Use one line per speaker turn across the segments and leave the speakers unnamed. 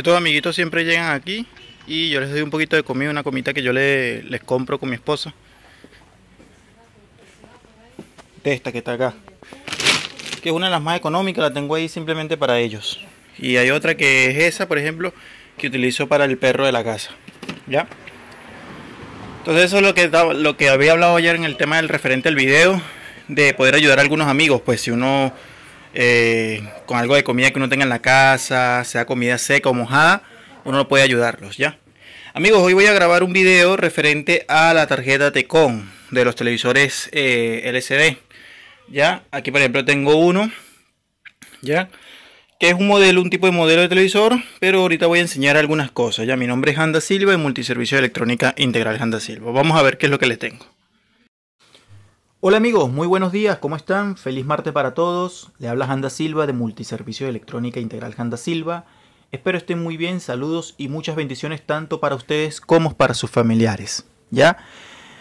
Estos amiguitos siempre llegan aquí y yo les doy un poquito de comida, una comita que yo les compro con mi esposa. De esta que está acá. Que es una de las más económicas, la tengo ahí simplemente para ellos. Y hay otra que es esa, por ejemplo, que utilizo para el perro de la casa. ¿Ya? Entonces eso es lo que, lo que había hablado ayer en el tema del referente al video, de poder ayudar a algunos amigos. Pues si uno eh, con algo de comida que uno tenga en la casa, sea comida seca o mojada, uno puede ayudarlos, ¿ya? Amigos, hoy voy a grabar un video referente a la tarjeta Tecon de los televisores eh, LCD. ¿Ya? Aquí por ejemplo tengo uno, ¿ya? Que es un modelo, un tipo de modelo de televisor, pero ahorita voy a enseñar algunas cosas, ¿ya? Mi nombre es Handa Silva de Multiservicio de Electrónica Integral Handa Silva. Vamos a ver qué es lo que les tengo. Hola amigos, muy buenos días, ¿cómo están? Feliz martes para todos. Le habla Janda Silva de Multiservicio Electrónica Integral Janda Silva. Espero estén muy bien, saludos y muchas bendiciones tanto para ustedes como para sus familiares. ¿Ya?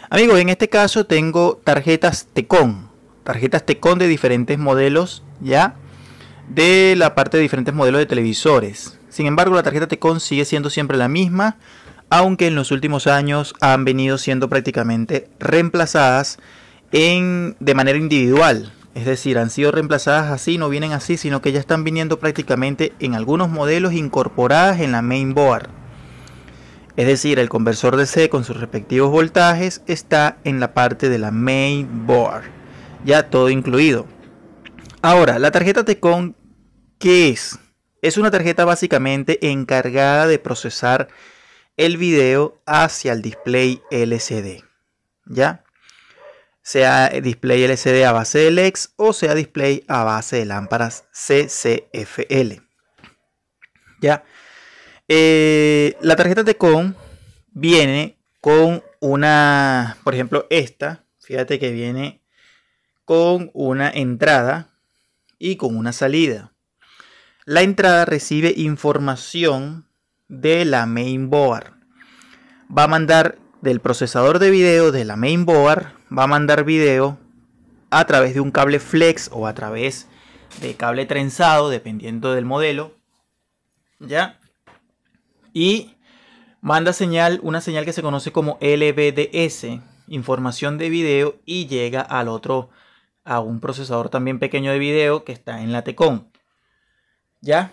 Amigos, en este caso tengo tarjetas Tecon, tarjetas Tecon de diferentes modelos, ¿ya? De la parte de diferentes modelos de televisores. Sin embargo, la tarjeta Tecon sigue siendo siempre la misma, aunque en los últimos años han venido siendo prácticamente reemplazadas de manera individual. Es decir, han sido reemplazadas así, no vienen así, sino que ya están viniendo prácticamente en algunos modelos incorporadas en la mainboard. Es decir, el conversor DC con sus respectivos voltajes está en la parte de la mainboard. Ya todo incluido. Ahora, la tarjeta Tecon, ¿qué es? Es una tarjeta básicamente encargada de procesar el video hacia el display LCD. ¿Ya? sea display LCD a base de LEDs o sea display a base de lámparas CCFL. ¿Ya? Eh, la tarjeta de con viene con una, por ejemplo, esta, fíjate que viene con una entrada y con una salida. La entrada recibe información de la mainboard. Va a mandar del procesador de video de la mainboard va a mandar video a través de un cable flex o a través de cable trenzado, dependiendo del modelo. ¿Ya? Y manda señal, una señal que se conoce como LVDS información de video, y llega al otro, a un procesador también pequeño de video que está en la tecon ¿Ya?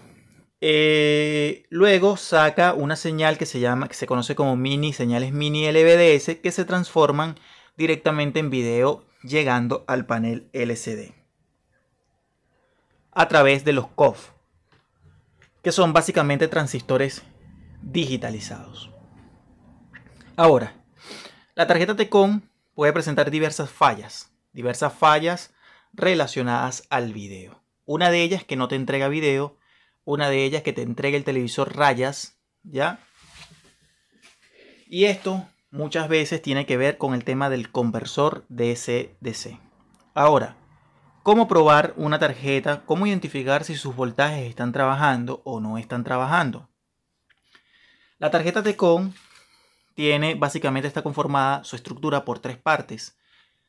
Eh, luego saca una señal que se llama, que se conoce como mini, señales mini LVDS que se transforman directamente en video llegando al panel LCD a través de los COF, que son básicamente transistores digitalizados. Ahora, la tarjeta TECOM puede presentar diversas fallas, diversas fallas relacionadas al video. Una de ellas que no te entrega video, una de ellas que te entrega el televisor rayas, ¿ya? Y esto muchas veces tiene que ver con el tema del conversor DC-DC. Ahora, ¿cómo probar una tarjeta? ¿Cómo identificar si sus voltajes están trabajando o no están trabajando? La tarjeta TECON tiene, básicamente está conformada su estructura por tres partes.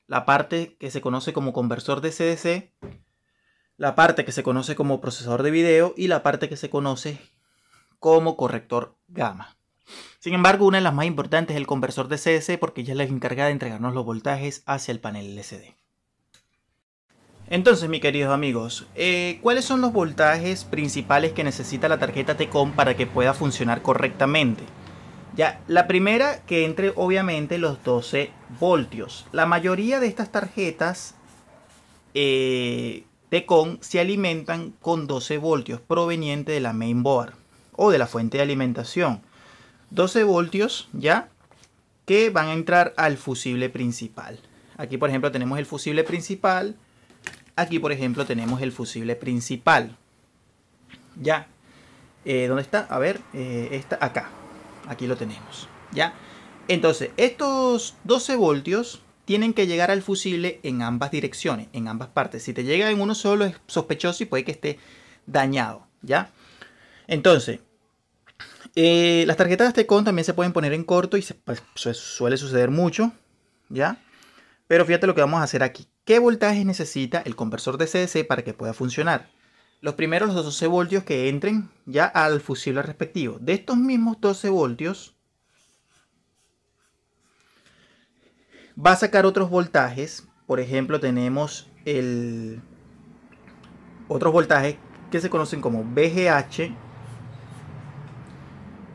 La parte que se conoce como conversor DC-DC, la parte que se conoce como procesador de video y la parte que se conoce como corrector gamma. Sin embargo, una de las más importantes es el conversor de CDC porque ella es la encargada de entregarnos los voltajes hacia el panel LCD. Entonces, mis queridos amigos, eh, ¿cuáles son los voltajes principales que necesita la tarjeta TECOM para que pueda funcionar correctamente? Ya, la primera que entre obviamente los 12 voltios. La mayoría de estas tarjetas eh, TECOM se alimentan con 12 voltios proveniente de la mainboard o de la fuente de alimentación. 12 voltios, ¿ya? Que van a entrar al fusible principal. Aquí, por ejemplo, tenemos el fusible principal. Aquí, por ejemplo, tenemos el fusible principal. ¿Ya? Eh, ¿Dónde está? A ver, eh, está acá. Aquí lo tenemos, ¿ya? Entonces, estos 12 voltios tienen que llegar al fusible en ambas direcciones, en ambas partes. Si te llega en uno solo es sospechoso y puede que esté dañado, ¿ya? Entonces, eh, las tarjetas de con también se pueden poner en corto y pues, suele suceder mucho, ¿ya? Pero fíjate lo que vamos a hacer aquí. ¿Qué voltaje necesita el conversor de CDC para que pueda funcionar? Los primeros 12 voltios que entren ya al fusible respectivo. De estos mismos 12 voltios va a sacar otros voltajes. Por ejemplo, tenemos el otros voltajes que se conocen como VGH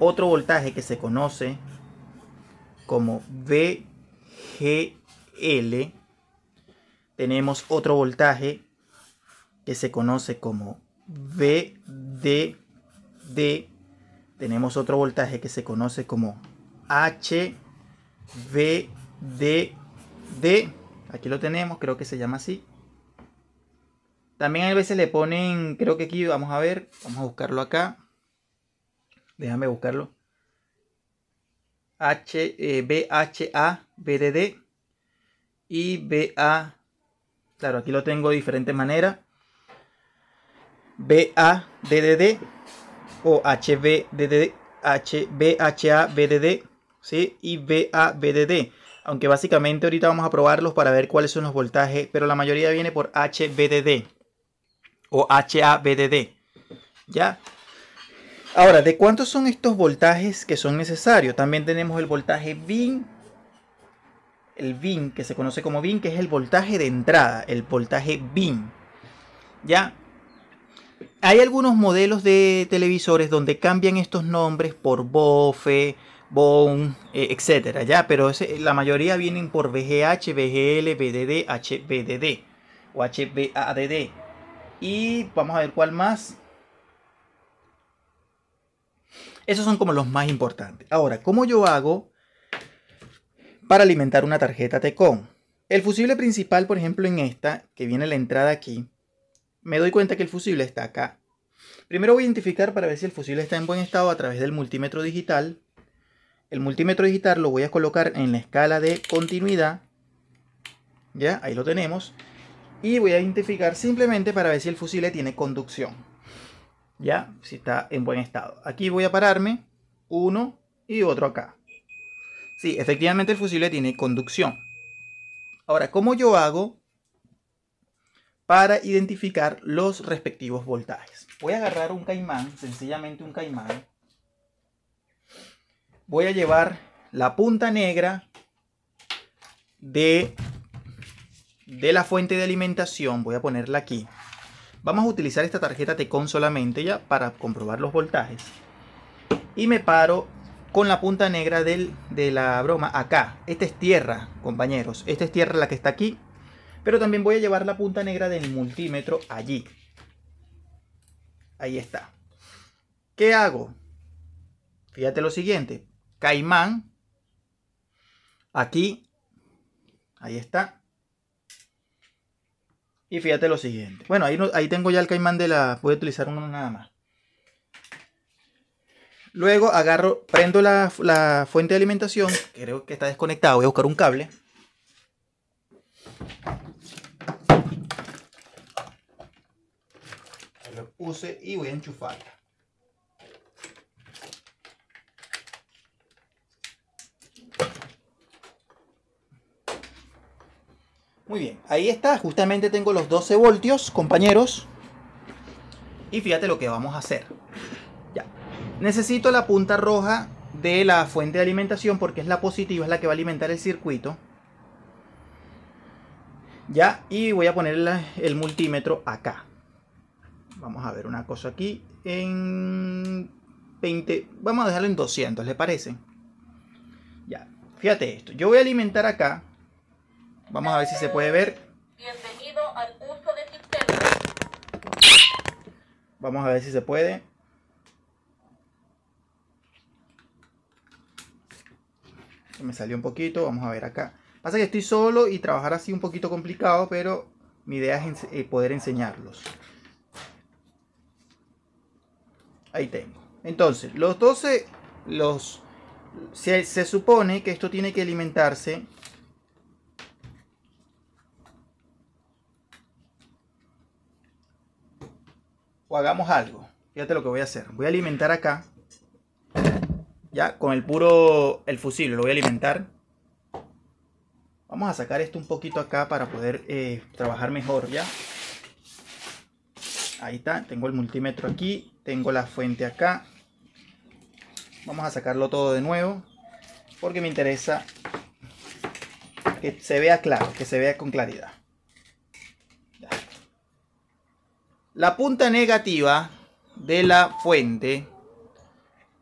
otro voltaje que se conoce como VGL. Tenemos otro voltaje que se conoce como VDD. Tenemos otro voltaje que se conoce como HVDD. Aquí lo tenemos, creo que se llama así. También a veces le ponen, creo que aquí vamos a ver, vamos a buscarlo acá. Déjame buscarlo. H, eh, B, H, A, B, D, D y B, A. Claro, aquí lo tengo de diferentes maneras. B, A, D, D, o H, B, H, B, H, A, B, D, D ¿sí? y B, A, B, D, D. Aunque básicamente ahorita vamos a probarlos para ver cuáles son los voltajes, pero la mayoría viene por HBDD o H, A, d ¿Ya? Ahora, ¿de cuántos son estos voltajes que son necesarios? También tenemos el voltaje VIN, el VIN, que se conoce como VIN, que es el voltaje de entrada, el voltaje VIN. ¿Ya? Hay algunos modelos de televisores donde cambian estos nombres por BOFE, BON, eh, etcétera, ¿ya? Pero la mayoría vienen por VGH, VGL, VDD, HBDD o HBADD. Y vamos a ver cuál más esos son como los más importantes. Ahora, ¿cómo yo hago para alimentar una tarjeta TECOM? El fusible principal, por ejemplo, en esta, que viene la entrada aquí, me doy cuenta que el fusible está acá. Primero voy a identificar para ver si el fusible está en buen estado a través del multímetro digital. El multímetro digital lo voy a colocar en la escala de continuidad. Ya, ahí lo tenemos. Y voy a identificar simplemente para ver si el fusible tiene conducción. ¿ya? Si está en buen estado. Aquí voy a pararme, uno y otro acá. Sí, efectivamente el fusible tiene conducción. Ahora, ¿cómo yo hago para identificar los respectivos voltajes? Voy a agarrar un caimán, sencillamente un caimán. Voy a llevar la punta negra de, de la fuente de alimentación. Voy a ponerla aquí. Vamos a utilizar esta tarjeta Tecon solamente ya para comprobar los voltajes. Y me paro con la punta negra del, de la broma acá. Esta es tierra, compañeros. Esta es tierra la que está aquí. Pero también voy a llevar la punta negra del multímetro allí. Ahí está. ¿Qué hago? Fíjate lo siguiente. Caimán. Aquí. Ahí está. Y fíjate lo siguiente. Bueno, ahí, ahí tengo ya el caimán de la... Voy a utilizar uno nada más. Luego agarro, prendo la, la fuente de alimentación. Creo que está desconectado. Voy a buscar un cable. Lo puse y voy a enchufarla. Muy bien, ahí está, justamente tengo los 12 voltios, compañeros. Y fíjate lo que vamos a hacer. Ya. Necesito la punta roja de la fuente de alimentación porque es la positiva, es la que va a alimentar el circuito. Ya, y voy a poner el multímetro acá. Vamos a ver una cosa aquí en 20, vamos a dejarlo en 200, ¿le parece? Ya, fíjate esto, yo voy a alimentar acá Vamos a ver si se puede ver. Bienvenido al curso de sistema. Vamos a ver si se puede. Me salió un poquito, vamos a ver acá. Pasa que estoy solo y trabajar así un poquito complicado, pero mi idea es eh, poder enseñarlos. Ahí tengo. Entonces, los 12, los, se supone que esto tiene que alimentarse o hagamos algo. Fíjate lo que voy a hacer. Voy a alimentar acá. Ya, con el puro, el fusil, lo voy a alimentar. Vamos a sacar esto un poquito acá para poder eh, trabajar mejor, ¿ya? Ahí está, tengo el multímetro aquí, tengo la fuente acá. Vamos a sacarlo todo de nuevo porque me interesa que se vea claro, que se vea con claridad. la punta negativa de la fuente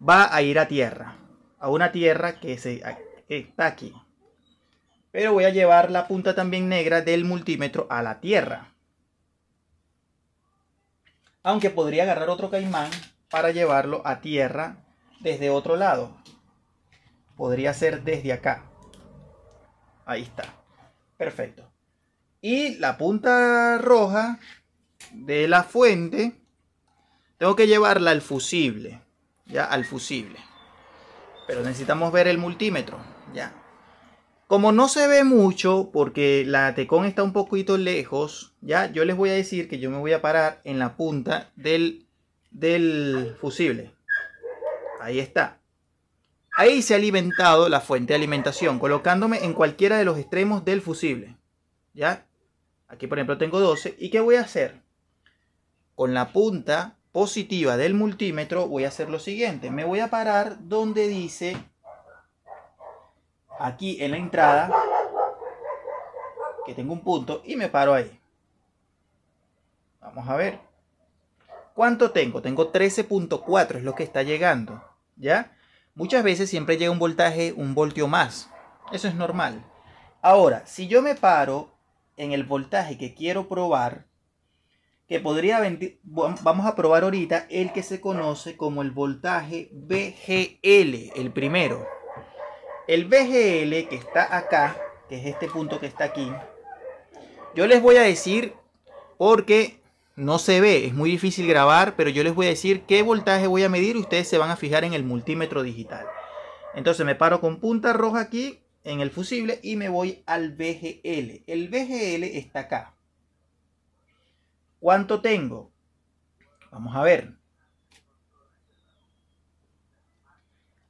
va a ir a tierra, a una tierra que, se, está aquí. Pero voy a llevar la punta también negra del multímetro a la tierra. Aunque podría agarrar otro caimán para llevarlo a tierra desde otro lado. Podría ser desde acá. Ahí está. Perfecto. Y la punta roja de la fuente, tengo que llevarla al fusible, ya al fusible. Pero necesitamos ver el multímetro, ya. Como no se ve mucho porque la tecón está un poquito lejos, ya yo les voy a decir que yo me voy a parar en la punta del del fusible. Ahí está. Ahí se ha alimentado la fuente de alimentación, colocándome en cualquiera de los extremos del fusible. ¿Ya? Aquí por ejemplo tengo 12. ¿Y qué voy a hacer? con la punta positiva del multímetro voy a hacer lo siguiente. Me voy a parar donde dice, aquí en la entrada, que tengo un punto y me paro ahí. Vamos a ver. ¿Cuánto tengo? Tengo 13.4, es lo que está llegando. ¿Ya? Muchas veces siempre llega un voltaje, un voltio más. Eso es normal. Ahora, si yo me paro en el voltaje que quiero probar, que podría venir, vamos a probar ahorita el que se conoce como el voltaje VGL, el primero. El VGL que está acá, que es este punto que está aquí, yo les voy a decir porque no se ve, es muy difícil grabar, pero yo les voy a decir qué voltaje voy a medir y ustedes se van a fijar en el multímetro digital. Entonces me paro con punta roja aquí en el fusible y me voy al VGL. El VGL está acá. ¿Cuánto tengo? Vamos a ver.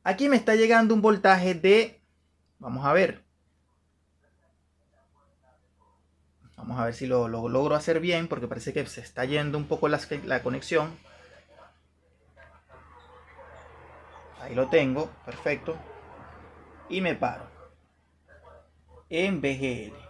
Aquí me está llegando un voltaje de... Vamos a ver. Vamos a ver si lo, logro hacer bien porque parece que se está yendo un poco la, conexión. Ahí lo tengo, perfecto. Y me paro. En BGL.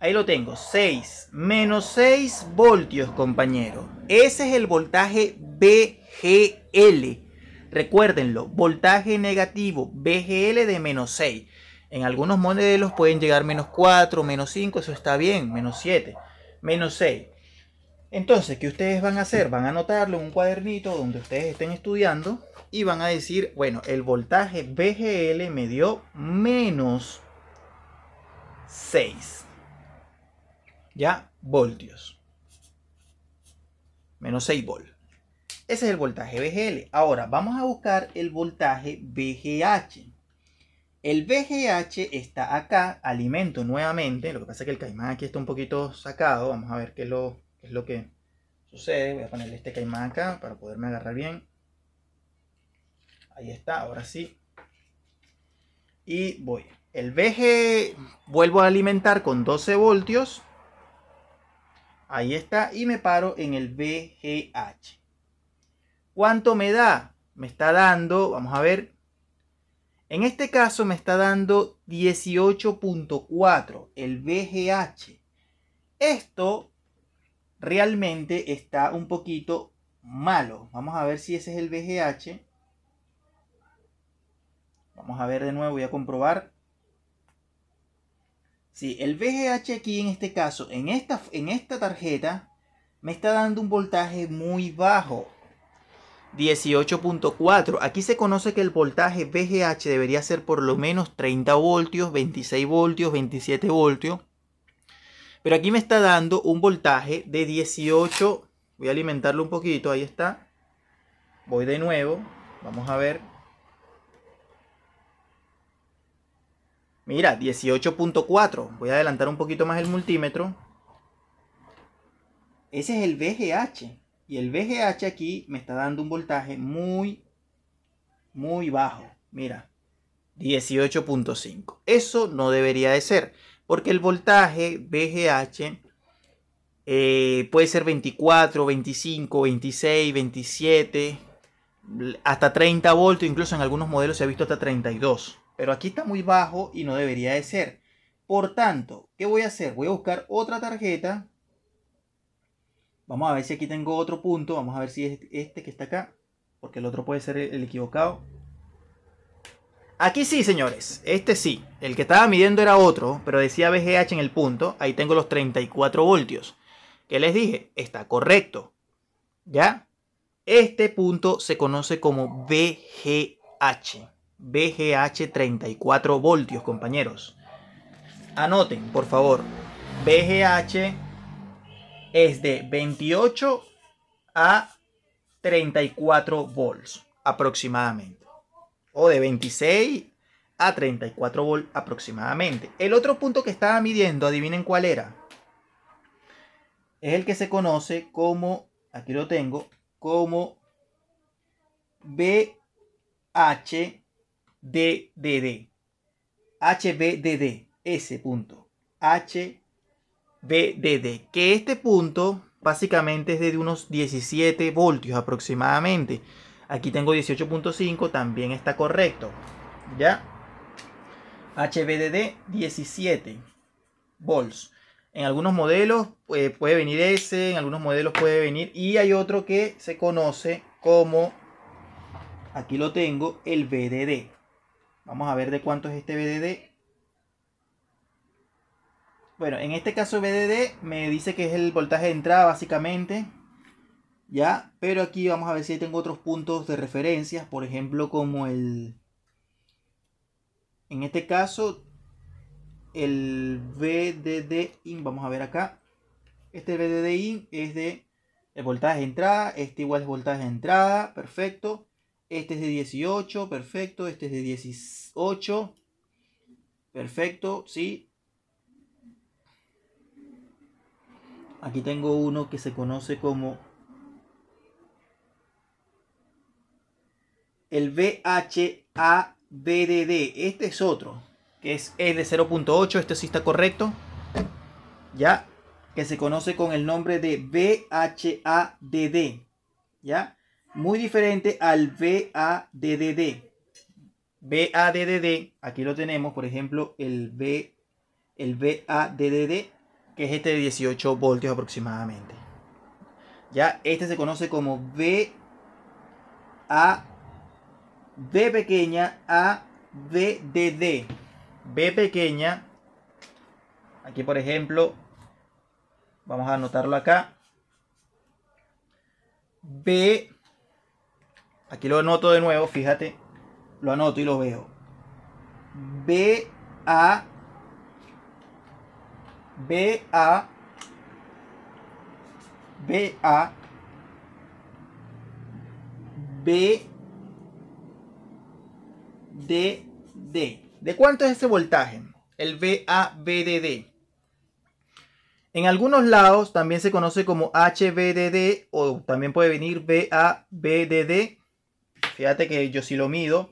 Ahí lo tengo, 6. Menos 6 voltios, compañero. Ese es el voltaje BGL. Recuérdenlo, voltaje negativo, BGL de menos 6. En algunos modelos pueden llegar menos 4, menos 5, eso está bien, menos 7, menos 6. Entonces, ¿qué ustedes van a hacer? Van a anotarlo en un cuadernito donde ustedes estén estudiando y van a decir, bueno, el voltaje BGL me dio menos 6 ya voltios. Menos 6 volt Ese es el voltaje VGL. Ahora vamos a buscar el voltaje VGH. El VGH está acá, alimento nuevamente. Lo que pasa es que el caimán aquí está un poquito sacado. Vamos a ver qué es lo, que sucede. Voy a ponerle este caimán acá para poderme agarrar bien. Ahí está, ahora sí. Y voy. El VG vuelvo a alimentar con 12 voltios. Ahí está. Y me paro en el BGH. ¿Cuánto me da? Me está dando, vamos a ver. En este caso me está dando 18.4, el BGH. Esto realmente está un poquito malo. Vamos a ver si ese es el BGH. Vamos a ver de nuevo, voy a comprobar. Sí, el VGH aquí en este caso, en esta, en esta tarjeta, me está dando un voltaje muy bajo. 18.4. Aquí se conoce que el voltaje VGH debería ser por lo menos 30 voltios, 26 voltios, 27 voltios. Pero aquí me está dando un voltaje de 18. Voy a alimentarlo un poquito, ahí está. Voy de nuevo, vamos a ver. Mira, 18.4. Voy a adelantar un poquito más el multímetro. Ese es el VGH. Y el VGH aquí me está dando un voltaje muy, muy bajo. Mira, 18.5. Eso no debería de ser. Porque el voltaje VGH eh, puede ser 24, 25, 26, 27, hasta 30 voltios. Incluso en algunos modelos se ha visto hasta 32 pero aquí está muy bajo y no debería de ser. Por tanto, ¿qué voy a hacer? Voy a buscar otra tarjeta. Vamos a ver si aquí tengo otro punto. Vamos a ver si es este que está acá. Porque el otro puede ser el equivocado. Aquí sí, señores. Este sí. El que estaba midiendo era otro, pero decía BGH en el punto. Ahí tengo los 34 voltios. ¿Qué les dije? Está correcto. ¿Ya? Este punto se conoce como BGH. BGH 34 voltios, compañeros. Anoten, por favor. BGH es de 28 a 34 volts aproximadamente. O de 26 a 34 volts aproximadamente. El otro punto que estaba midiendo, adivinen cuál era. Es el que se conoce como, aquí lo tengo, como BH DDD HBDD. Ese punto. HBDD. Que este punto básicamente es de unos 17 voltios aproximadamente. Aquí tengo 18.5, también está correcto. ¿Ya? HBDD 17 volts. En algunos modelos eh, puede venir ese, en algunos modelos puede venir. Y hay otro que se conoce como, aquí lo tengo, el BDD. Vamos a ver de cuánto es este BDD. Bueno, en este caso BDD me dice que es el voltaje de entrada básicamente. Ya, pero aquí vamos a ver si tengo otros puntos de referencia. Por ejemplo, como el... En este caso, el BDD in, vamos a ver acá. Este BDD in es de el voltaje de entrada, este igual es voltaje de entrada, perfecto. Este es de 18, perfecto. Este es de 18. Perfecto, sí. Aquí tengo uno que se conoce como el VHABDD. Este es otro, que es el de 0.8. Este sí está correcto. Ya, que se conoce con el nombre de BHADD. ¿Ya? muy diferente al BADDD. BADDD, aquí lo tenemos, por ejemplo, el, B, el BADDD, que es este de 18 voltios aproximadamente. Ya, este se conoce como B A B pequeña A pequeña. Aquí por ejemplo. Vamos a anotarlo acá. B Aquí lo anoto de nuevo, fíjate. Lo anoto y lo veo. B A B A B A B D D. ¿De cuánto es ese voltaje? El D En algunos lados también se conoce como HBDD o también puede venir D Fíjate que yo si lo mido,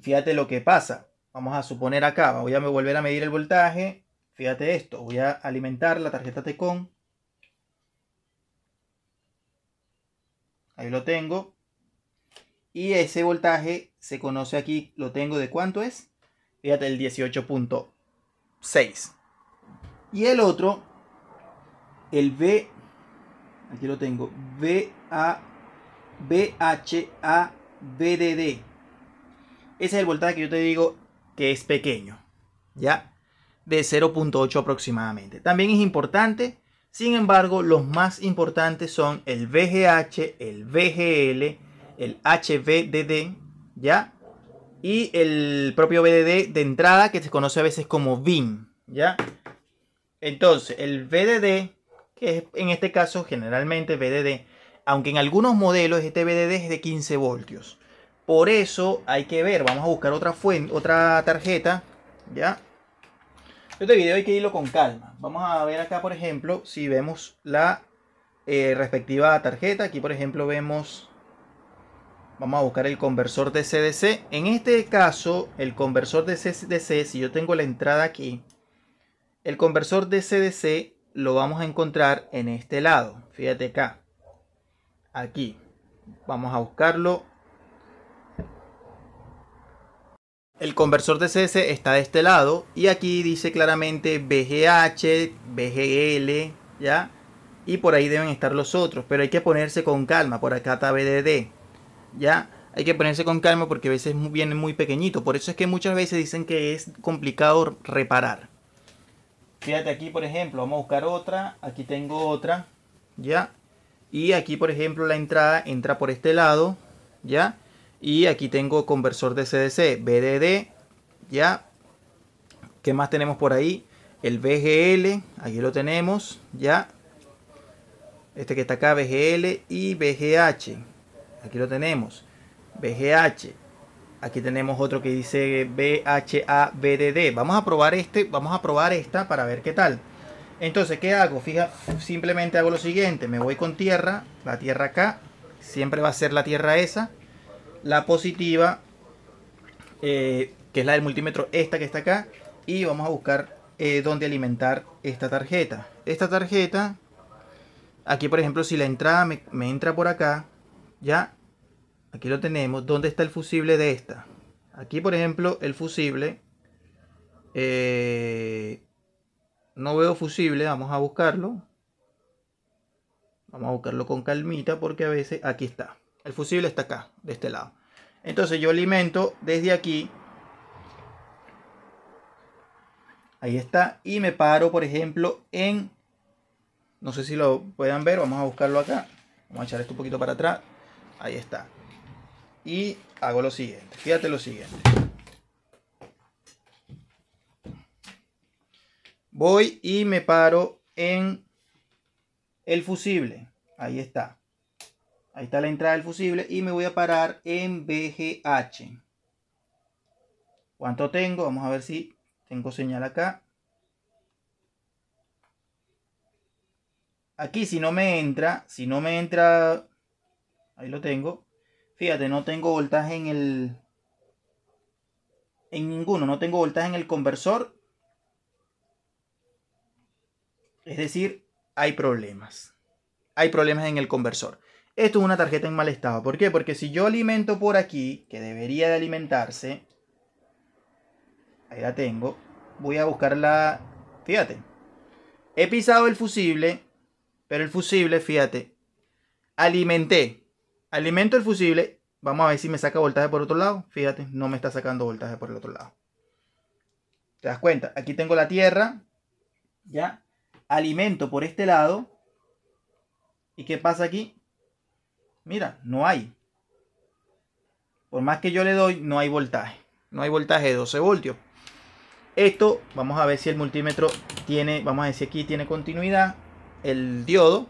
fíjate lo que pasa. Vamos a suponer acá, voy a volver a medir el voltaje. Fíjate esto, voy a alimentar la tarjeta Tecon. Ahí lo tengo. Y ese voltaje se conoce aquí, lo tengo de cuánto es. Fíjate, el 18.6. Y el otro, el B. aquí lo tengo, BA. VDD Ese es el voltaje que yo te digo que es pequeño, ¿ya? De 0.8 aproximadamente. También es importante, sin embargo, los más importantes son el VGH, el VGL, el HVDD, ¿ya? Y el propio VDD de entrada que se conoce a veces como VIN, ¿ya? Entonces, el VDD que es en este caso generalmente VDD aunque en algunos modelos este BDD es de 15 voltios. Por eso hay que ver, vamos a buscar otra fuente, otra tarjeta, ¿ya? Este video hay que irlo con calma. Vamos a ver acá, por ejemplo, si vemos la eh, respectiva tarjeta. Aquí, por ejemplo, vemos, vamos a buscar el conversor de CDC. En este caso, el conversor de CDC, si yo tengo la entrada aquí, el conversor de CDC lo vamos a encontrar en este lado. Fíjate acá aquí. Vamos a buscarlo. El conversor de CS está de este lado y aquí dice claramente BGH, BGL, ¿ya? Y por ahí deben estar los otros, pero hay que ponerse con calma. Por acá está BDD, ¿ya? Hay que ponerse con calma porque a veces viene muy pequeñito. Por eso es que muchas veces dicen que es complicado reparar. Fíjate aquí, por ejemplo, vamos a buscar otra. Aquí tengo otra, ¿ya? Y aquí, por ejemplo, la entrada entra por este lado, ¿ya? Y aquí tengo conversor de CDC, BDD, ¿ya? ¿Qué más tenemos por ahí? El BGL, aquí lo tenemos, ¿ya? Este que está acá, BGL y BGH. Aquí lo tenemos. BGH. Aquí tenemos otro que dice vha Vamos a probar este, vamos a probar esta para ver qué tal. Entonces, ¿qué hago? Fija, simplemente hago lo siguiente, me voy con tierra, la tierra acá, siempre va a ser la tierra esa, la positiva, eh, que es la del multímetro, esta que está acá, y vamos a buscar eh, dónde alimentar esta tarjeta. Esta tarjeta, aquí por ejemplo, si la entrada me, entra por acá, ya, aquí lo tenemos, ¿dónde está el fusible de esta? Aquí por ejemplo, el fusible... Eh, no veo fusible, vamos a buscarlo. Vamos a buscarlo con calmita porque a veces aquí está. El fusible está acá, de este lado. Entonces yo alimento desde aquí. Ahí está. Y me paro, por ejemplo, en... No sé si lo puedan ver. Vamos a buscarlo acá. Vamos a echar esto un poquito para atrás. Ahí está. Y hago lo siguiente. Fíjate lo siguiente. Voy y me paro en el fusible. Ahí está. Ahí está la entrada del fusible y me voy a parar en BGH. ¿Cuánto tengo? Vamos a ver si tengo señal acá. Aquí si no me entra, si no me entra, ahí lo tengo. Fíjate, no tengo voltaje en el, en ninguno, no tengo voltaje en el conversor Es decir, hay problemas. Hay problemas en el conversor. Esto es una tarjeta en mal estado. ¿Por qué? Porque si yo alimento por aquí, que debería de alimentarse, ahí la tengo, voy a buscar la... Fíjate, he pisado el fusible, pero el fusible, fíjate, alimenté. Alimento el fusible, vamos a ver si me saca voltaje por otro lado. Fíjate, no me está sacando voltaje por el otro lado. ¿Te das cuenta? Aquí tengo la tierra, ¿ya? alimento por este lado. ¿Y qué pasa aquí? Mira, no hay. Por más que yo le doy, no hay voltaje. No hay voltaje de 12 voltios. Esto, vamos a ver si el multímetro tiene, vamos a decir aquí, tiene continuidad. El diodo,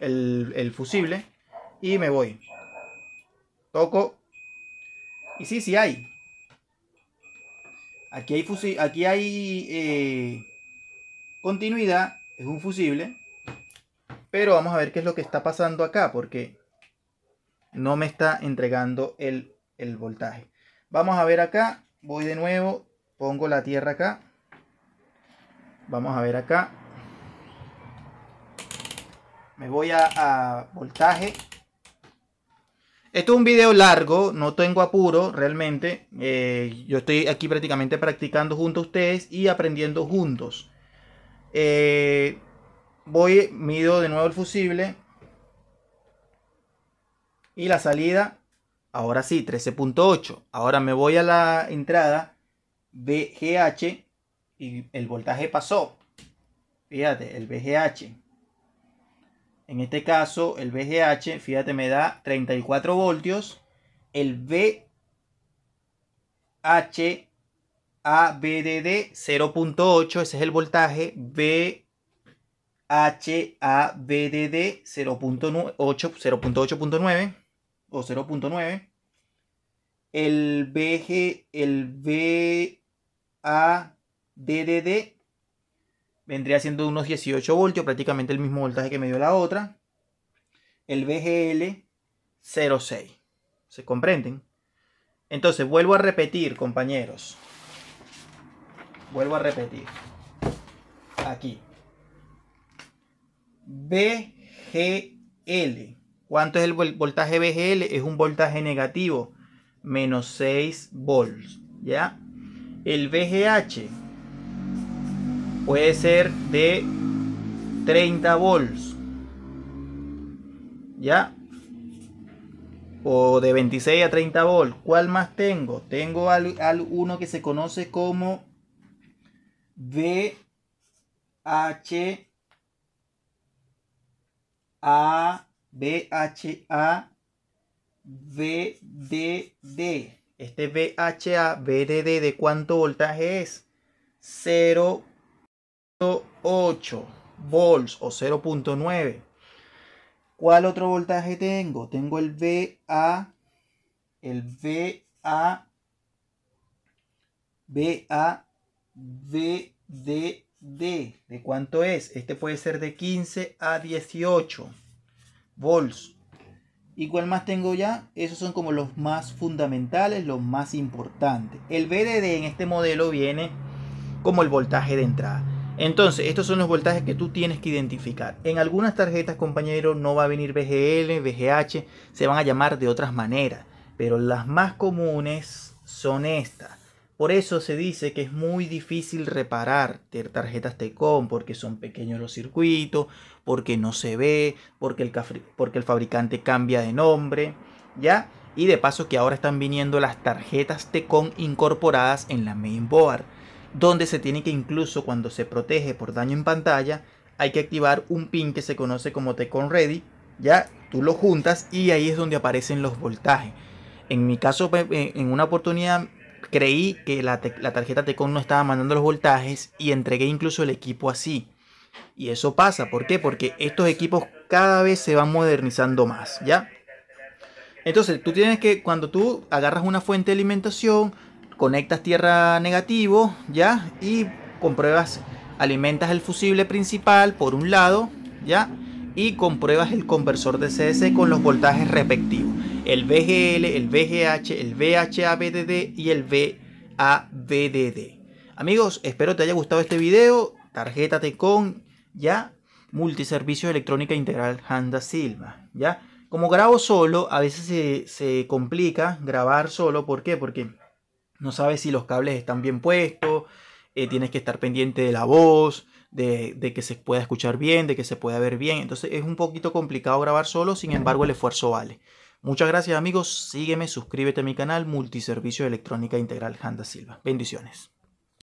el, fusible. Y me voy. Toco. Y sí, sí hay. Aquí hay, aquí hay eh, Continuidad es un fusible, pero vamos a ver qué es lo que está pasando acá, porque no me está entregando el, voltaje. Vamos a ver acá, voy de nuevo, pongo la tierra acá. Vamos a ver acá. Me voy a, voltaje. Esto es un video largo, no tengo apuro realmente. Eh, yo estoy aquí prácticamente practicando junto a ustedes y aprendiendo juntos. Eh, voy, mido de nuevo el fusible. Y la salida, ahora sí, 13.8. Ahora me voy a la entrada BGH y el voltaje pasó. Fíjate, el BGH. En este caso, el BGH, fíjate, me da 34 voltios. El BH. ABDD 0.8, ese es el voltaje, BHABDD 0.8, 0.8.9 o 0.9. El BG, el BADDD vendría siendo unos 18 voltios, prácticamente el mismo voltaje que me dio la otra. El BGL 06. ¿Se comprenden? Entonces, vuelvo a repetir, compañeros. Vuelvo a repetir. Aquí. BGL. ¿Cuánto es el voltaje BGL? Es un voltaje negativo. Menos 6 volts. ¿Ya? El VGH puede ser de 30 volts. ¿Ya? O de 26 a 30 volts. ¿Cuál más tengo? Tengo al, al uno que se conoce como B H A B H A v D D. Este D D de cuánto voltaje es? 0.8 volts o 0.9. ¿Cuál otro voltaje tengo? Tengo el V-A el V-A V-A BDD. de, ¿De cuánto es? Este puede ser de 15 a 18 volts. ¿Y cuál más tengo ya? Esos son como los más fundamentales, los más importantes. El BDD en este modelo viene como el voltaje de entrada. Entonces, estos son los voltajes que tú tienes que identificar. En algunas tarjetas, compañero, no va a venir VGL, VGH, se van a llamar de otras maneras, pero las más comunes son estas. Por eso se dice que es muy difícil reparar tarjetas TECOM porque son pequeños los circuitos, porque no se ve, porque el, fabricante cambia de nombre, ¿ya? Y de paso que ahora están viniendo las tarjetas TECOM incorporadas en la mainboard, donde se tiene que incluso cuando se protege por daño en pantalla, hay que activar un pin que se conoce como TECOM Ready, ¿ya? Tú lo juntas y ahí es donde aparecen los voltajes. En mi caso, pues, eh, en una oportunidad Creí que la, tarjeta Tecon no estaba mandando los voltajes y entregué incluso el equipo así. Y eso pasa, ¿por qué? Porque estos equipos cada vez se van modernizando más, ¿ya? Entonces, tú tienes que, cuando tú agarras una fuente de alimentación, conectas tierra negativo, ¿ya? Y compruebas, alimentas el fusible principal por un lado, ¿ya? Y compruebas el conversor de CS con los voltajes respectivos el BGL, el BGH, el VHABDD y el VABDD. Amigos, espero te haya gustado este video. Tarjeta con ya. multiservicio Electrónica Integral Handa Silva, ya. Como grabo solo, a veces se, complica grabar solo. ¿Por qué? Porque no sabes si los cables están bien puestos. Eh, tienes que estar pendiente de la voz, de, de, que se pueda escuchar bien, de que se pueda ver bien. Entonces es un poquito complicado grabar solo, sin embargo el esfuerzo vale. Muchas gracias amigos, sígueme, suscríbete a mi canal Multiservicio Electrónica Integral Handa Silva. Bendiciones.